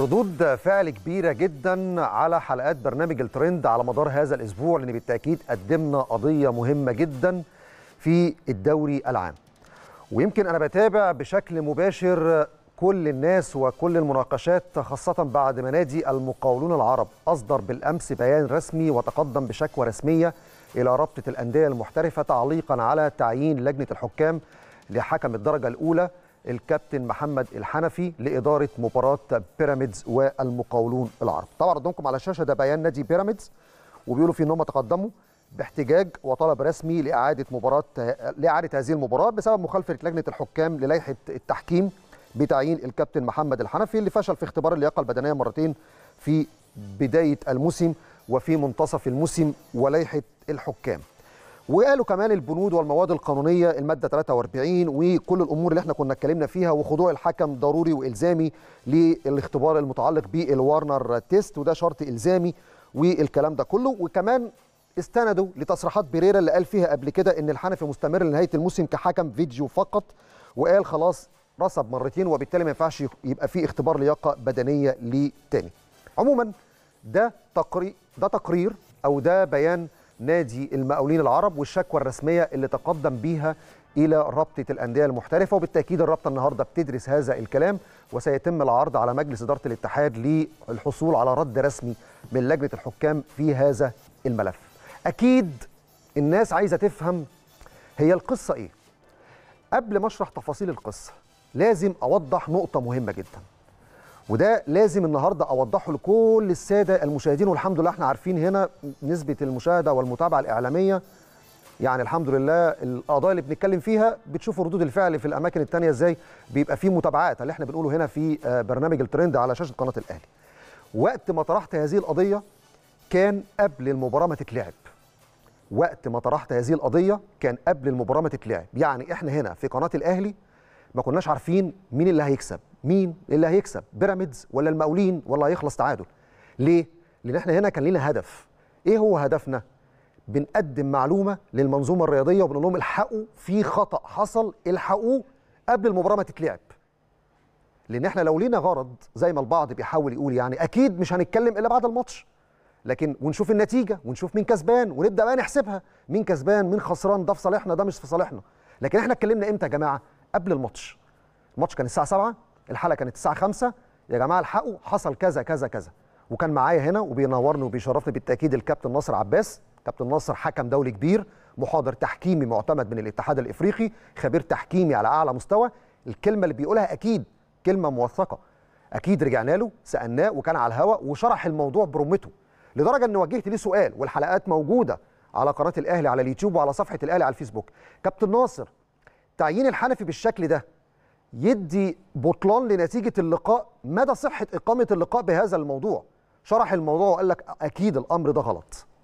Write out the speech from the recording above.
ردود فعل كبيرة جدا على حلقات برنامج الترند على مدار هذا الأسبوع لأن بالتأكيد قدمنا قضية مهمة جدا في الدوري العام ويمكن أنا بتابع بشكل مباشر كل الناس وكل المناقشات خاصة بعد ما نادي المقاولون العرب أصدر بالأمس بيان رسمي وتقدم بشكوى رسمية إلى رابطة الأندية المحترفة تعليقا على تعيين لجنة الحكام لحكم الدرجة الأولى الكابتن محمد الحنفي لاداره مباراه بيراميدز والمقاولون العرب طبعا قدامكم على الشاشه ده بيان نادي بيراميدز وبيقولوا فيه ان هم تقدموا باحتجاج وطلب رسمي لاعاده مباراه لاعاده هذه المباراه بسبب مخالفه لجنه الحكام للائحه التحكيم بتعيين الكابتن محمد الحنفي اللي فشل في اختبار اللياقه البدنيه مرتين في بدايه الموسم وفي منتصف الموسم ولائحه الحكام وقالوا كمان البنود والمواد القانونيه الماده 43 وكل الامور اللي احنا كنا اتكلمنا فيها وخضوع الحكم ضروري والزامي للاختبار المتعلق بالوارنر تيست وده شرط الزامي والكلام ده كله وكمان استندوا لتصريحات بيريرا اللي قال فيها قبل كده ان الحنفي مستمر لنهايه الموسم كحكم فيديو فقط وقال خلاص رصب مرتين وبالتالي ما ينفعش يبقى في اختبار لياقه بدنيه لتاني عموما ده تقرير ده تقرير او ده بيان نادي المقاولين العرب والشكوى الرسميه اللي تقدم بيها الى رابطه الانديه المحترفه وبالتاكيد الرابطه النهارده بتدرس هذا الكلام وسيتم العرض على مجلس اداره الاتحاد للحصول على رد رسمي من لجنه الحكام في هذا الملف. اكيد الناس عايزه تفهم هي القصه ايه؟ قبل ما اشرح تفاصيل القصه لازم اوضح نقطه مهمه جدا. وده لازم النهارده اوضحه لكل الساده المشاهدين والحمد لله احنا عارفين هنا نسبه المشاهده والمتابعه الاعلاميه يعني الحمد لله القضايا اللي بنتكلم فيها بتشوفوا ردود الفعل في الاماكن التانية ازاي بيبقى فيه متابعات اللي احنا بنقوله هنا في آه، برنامج الترند على شاشه قناه الاهلي. وقت ما طرحت هذه القضيه كان قبل المباراه ما تتلعب. وقت ما طرحت هذه القضيه كان قبل المباراه ما تتلعب، يعني احنا هنا في قناه الاهلي ما كناش عارفين مين اللي هيكسب، مين اللي هيكسب بيراميدز ولا المقاولين ولا هيخلص تعادل ليه لان احنا هنا كان لنا هدف ايه هو هدفنا بنقدم معلومه للمنظومه الرياضيه وبنقول لهم الحقوا في خطا حصل الحقوه قبل المباراه ما تتلعب لان احنا لو لينا غرض زي ما البعض بيحاول يقول يعني اكيد مش هنتكلم الا بعد الماتش لكن ونشوف النتيجه ونشوف مين كسبان ونبدا بقى نحسبها مين كسبان مين خسران ده في صالحنا ده مش في صالحنا لكن احنا اتكلمنا امتى يا جماعه قبل الماتش الماتش كان الساعه 7 الحلقه كانت الساعه 5 يا جماعه الحقوا حصل كذا كذا كذا وكان معايا هنا وبينورني وبيشرفني بالتاكيد الكابتن ناصر عباس كابتن ناصر حكم دولي كبير محاضر تحكيمي معتمد من الاتحاد الافريقي خبير تحكيمي على اعلى مستوى الكلمه اللي بيقولها اكيد كلمه موثقه اكيد رجعنا له سالناه وكان على الهواء وشرح الموضوع برمته لدرجه ان وجهت ليه سؤال والحلقات موجوده على قناه الاهلي على اليوتيوب وعلى صفحه الاهلي على الفيسبوك كابتن ناصر تعيين الحنفي بالشكل ده يدي بطلان لنتيجه اللقاء مدى صحه اقامه اللقاء بهذا الموضوع شرح الموضوع وقال لك اكيد الامر ده غلط